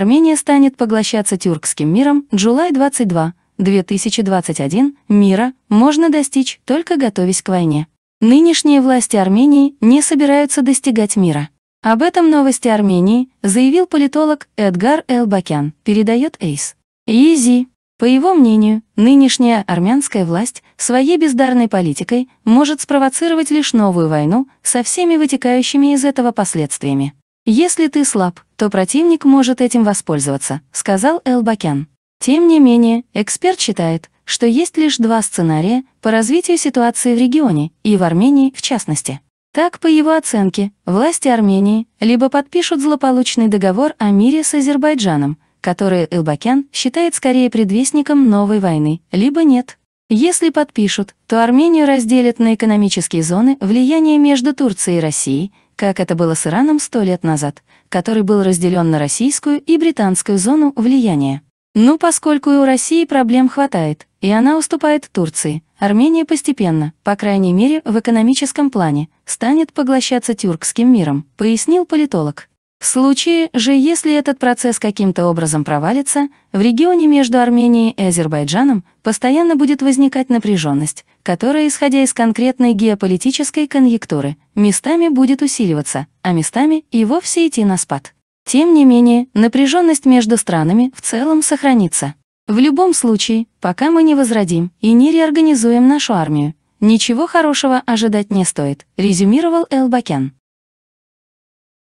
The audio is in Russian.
Армения станет поглощаться тюркским миром Джулай 22, 2021 мира можно достичь, только готовясь к войне. Нынешние власти Армении не собираются достигать мира. Об этом новости Армении заявил политолог Эдгар Элбакян, передает Эйс. Изи. По его мнению, нынешняя армянская власть своей бездарной политикой может спровоцировать лишь новую войну со всеми вытекающими из этого последствиями. «Если ты слаб, то противник может этим воспользоваться», — сказал Элбакян. Тем не менее, эксперт считает, что есть лишь два сценария по развитию ситуации в регионе и в Армении в частности. Так, по его оценке, власти Армении либо подпишут злополучный договор о мире с Азербайджаном, который Элбакян считает скорее предвестником новой войны, либо нет. Если подпишут, то Армению разделят на экономические зоны влияния между Турцией и Россией, как это было с Ираном сто лет назад, который был разделен на российскую и британскую зону влияния. Ну, поскольку и у России проблем хватает, и она уступает Турции, Армения постепенно, по крайней мере в экономическом плане, станет поглощаться тюркским миром, пояснил политолог. В случае же, если этот процесс каким-то образом провалится, в регионе между Арменией и Азербайджаном постоянно будет возникать напряженность, которая, исходя из конкретной геополитической конъюнктуры, местами будет усиливаться, а местами и вовсе идти на спад. Тем не менее, напряженность между странами в целом сохранится. В любом случае, пока мы не возродим и не реорганизуем нашу армию, ничего хорошего ожидать не стоит, резюмировал Элбакян.